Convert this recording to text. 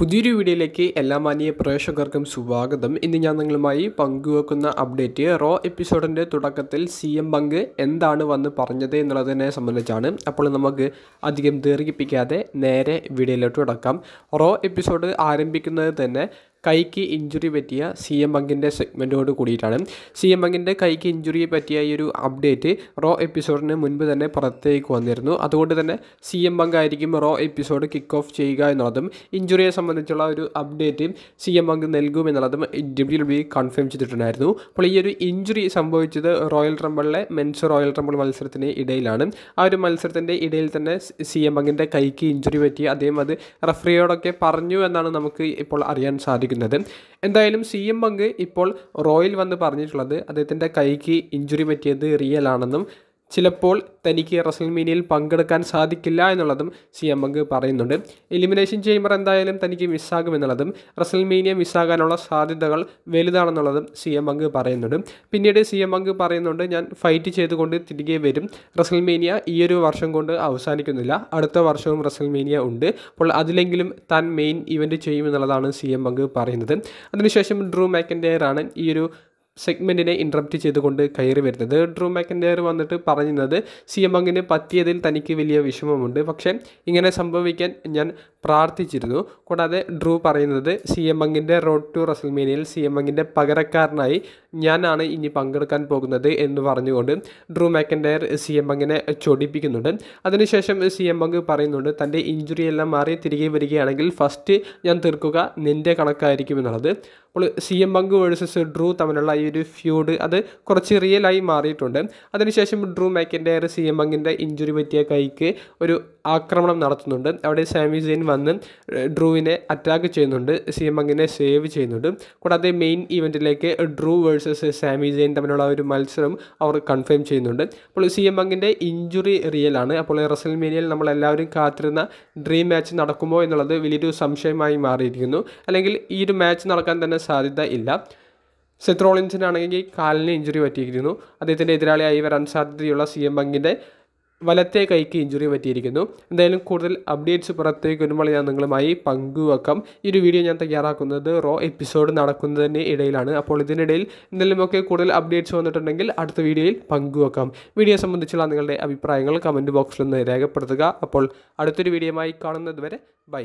പുതിയൊരു വീഡിയോയിലേക്ക് എല്ലാ മാന്യ പ്രേക്ഷകർക്കും സ്വാഗതം ഇന്ന് ഞാൻ നിങ്ങളുമായി പങ്കുവെക്കുന്ന അപ്ഡേറ്റ് റോ എപ്പിസോഡിൻ്റെ തുടക്കത്തിൽ സി എം പങ്ക് എന്താണ് വന്ന് പറഞ്ഞത് എന്നുള്ളതിനെ സംബന്ധിച്ചാണ് അപ്പോൾ നമുക്ക് അധികം ദീർഘിപ്പിക്കാതെ നേരെ വീഡിയോയിലോട്ട് കിടക്കാം റോ എപ്പിസോഡ് ആരംഭിക്കുന്നത് തന്നെ കൈക്ക് ഇഞ്ചുറി പറ്റിയ സി എം ബങ്കിൻ്റെ സെഗ്മെൻറ്റോട് കൂടിയിട്ടാണ് സി എം ബങ്കിൻ്റെ കൈക്ക് ഇഞ്ചുറിയെ പറ്റിയ ഈ ഒരു അപ്ഡേറ്റ് റോ എപ്പിസോഡിന് മുൻപ് തന്നെ പുറത്തേക്ക് വന്നിരുന്നു അതുകൊണ്ട് തന്നെ സി എം ബങ്ക് ആയിരിക്കും റോ എപ്പിസോഡ് കിക്ക് ഓഫ് ചെയ്യുക എന്നുള്ളതും ഇഞ്ചുറിയെ സംബന്ധിച്ചുള്ള ഒരു അപ്ഡേറ്റ് സി എം ബങ്ക് നൽകും എന്നുള്ളതും ഡബ്ല്യു ബി കൺഫേം ചെയ്തിട്ടുണ്ടായിരുന്നു അപ്പോൾ ഈ ഒരു ഇഞ്ചുറി സംഭവിച്ചത് റോയൽ റംബിളിലെ മെൻസ് റോയൽ റംബിൾ മത്സരത്തിന് ഇടയിലാണ് ആ ഒരു മത്സരത്തിൻ്റെ ഇടയിൽ തന്നെ സി എം ബങ്കിൻ്റെ കൈക്ക് ഇഞ്ചുറി പറ്റി അദ്ദേഹം അത് റഫറിയോടൊക്കെ പറഞ്ഞു എന്നാണ് നമുക്ക് ഇപ്പോൾ അറിയാൻ സാധിക്കുന്നത് സാധിക്കുന്നത് എന്തായാലും സി എം പങ്ക് ഇപ്പോൾ റോയിൽ വന്ന് പറഞ്ഞിട്ടുള്ളത് അദ്ദേഹത്തിൻ്റെ കൈക്ക് ഇഞ്ചുറി പറ്റിയത് റിയൽ ആണെന്നും ചിലപ്പോൾ തനിക്ക് റസൽമീനിയിൽ പങ്കെടുക്കാൻ സാധിക്കില്ല എന്നുള്ളതും സി എം പങ്ക് പറയുന്നുണ്ട് എലിമിനേഷൻ ചേമ്പർ എന്തായാലും തനിക്ക് മിസ്സാകും എന്നുള്ളതും റസൽമീനിയ മിസ്സാകാനുള്ള സാധ്യതകൾ വലുതാണെന്നുള്ളതും സി എം പങ്ക് പറയുന്നുണ്ട് പിന്നീട് സി എം പങ്ക് പറയുന്നുണ്ട് ഞാൻ ഫൈറ്റ് ചെയ്തുകൊണ്ട് തിരികെ വരും റസൽമീനിയ ഈ ഒരു വർഷം കൊണ്ട് അവസാനിക്കുന്നില്ല അടുത്ത വർഷവും റസൽമീനിയ ഉണ്ട് അപ്പോൾ അതിലെങ്കിലും താൻ മെയിൻ ഇവൻറ്റ് ചെയ്യുമെന്നുള്ളതാണ് സി എം പങ്ക് പറയുന്നത് അതിനുശേഷം ഡ്രൂ മാക്കൻ്റെ ആണ് ഈ ഒരു സെഗ്മെൻറ്റിനെ ഇൻട്രപ്റ്റ് ചെയ്തുകൊണ്ട് കയറി വരുന്നത് ഡ്രൂ മാക്കൻഡെയർ വന്നിട്ട് പറയുന്നത് സി എം അങ്ങിന് പറ്റിയതിൽ തനിക്ക് വലിയ വിഷമമുണ്ട് പക്ഷേ ഇങ്ങനെ സംഭവിക്കാൻ ഞാൻ പ്രാർത്ഥിച്ചിരുന്നു കൂടാതെ ഡ്രൂ പറയുന്നത് സി എം അങ്ങിൻ്റെ റോഡ് ടു റസൽമേനിയിൽ സി എം അങ്ങിൻ്റെ പകരക്കാരനായി ഞാനാണ് ഇനി പങ്കെടുക്കാൻ പോകുന്നത് എന്ന് പറഞ്ഞുകൊണ്ട് ഡ്രൂ മാക്കൻഡെയർ സി എം അങ്ങിനെ ചൊടിപ്പിക്കുന്നുണ്ട് അതിനുശേഷം സി എം അങ് പറയുന്നുണ്ട് തൻ്റെ ഇഞ്ചുറിയെല്ലാം എല്ലാം മാറി തിരികെ വരികയാണെങ്കിൽ ഫസ്റ്റ് ഞാൻ തീർക്കുക നിൻ്റെ കണക്കായിരിക്കും എന്നുള്ളത് അപ്പോൾ C M Punk versus Drew തമ്മിലുള്ള ഈ ഒരു ഫ്യൂഡ് അത് കുറച്ച് റിയലായി മാറിയിട്ടുണ്ട് അതിനുശേഷം ഡ്രൂ മാക്കിൻ്റെ സി എം ബങ്കിൻ്റെ ഇഞ്ചുറി പറ്റിയ കൈക്ക് ഒരു ആക്രമണം നടത്തുന്നുണ്ട് അവിടെ സാമി സെയിൻ വന്ന് ഡ്രൂവിനെ അറ്റാക്ക് ചെയ്യുന്നുണ്ട് സിയമങ്ങിനെ സേവ് ചെയ്യുന്നുണ്ട് കൂടാതെ മെയിൻ ഇവൻറ്റിലേക്ക് ഡ്രൂ വേഴ്സസ് സാമി സെയിൻ തമ്മിലുള്ള ഒരു മത്സരം അവർ കൺഫേം ചെയ്യുന്നുണ്ട് അപ്പോൾ സിയമങ്ങിൻ്റെ ഇഞ്ചുറി റിയൽ ആണ് അപ്പോൾ റസൽമേനിയയിൽ നമ്മളെല്ലാവരും കാത്തിരുന്ന ഡ്രീം മാച്ച് നടക്കുമോ എന്നുള്ളത് വലിയൊരു സംശയമായി മാറിയിരിക്കുന്നു അല്ലെങ്കിൽ ഈ ഒരു മാച്ച് നടക്കാൻ തന്നെ സാധ്യത ഇല്ല സെത്രോളിൻസിനാണെങ്കിൽ കാലിന് ഇഞ്ചുറി പറ്റിയിരിക്കുന്നു അദ്ദേഹത്തിൻ്റെ എതിരാളിയായി വരാൻ സാധ്യതയുള്ള സി എം ബങ്കിൻ്റെ വലത്തെ കൈക്ക് ഇഞ്ചുറി പറ്റിയിരിക്കുന്നു എന്തായാലും കൂടുതൽ അപ്ഡേറ്റ്സ് പുറത്തേക്ക് വരുമ്പോൾ ഞാൻ നിങ്ങളുമായി പങ്കുവെക്കാം ഈ ഒരു വീഡിയോ ഞാൻ തയ്യാറാക്കുന്നത് റോ എപ്പിസോഡ് നടക്കുന്നതിന് ഇടയിലാണ് അപ്പോൾ ഇതിനിടയിൽ എന്തെങ്കിലുമൊക്കെ കൂടുതൽ അപ്ഡേറ്റ്സ് വന്നിട്ടുണ്ടെങ്കിൽ അടുത്ത വീഡിയോയിൽ പങ്കുവെക്കാം വീഡിയോ സംബന്ധിച്ചുള്ള നിങ്ങളുടെ അഭിപ്രായങ്ങൾ കമൻറ്റ് ബോക്സിൽ നിന്ന് രേഖപ്പെടുത്തുക അപ്പോൾ അടുത്തൊരു വീഡിയോയുമായി കാണുന്നത് വരെ ബൈ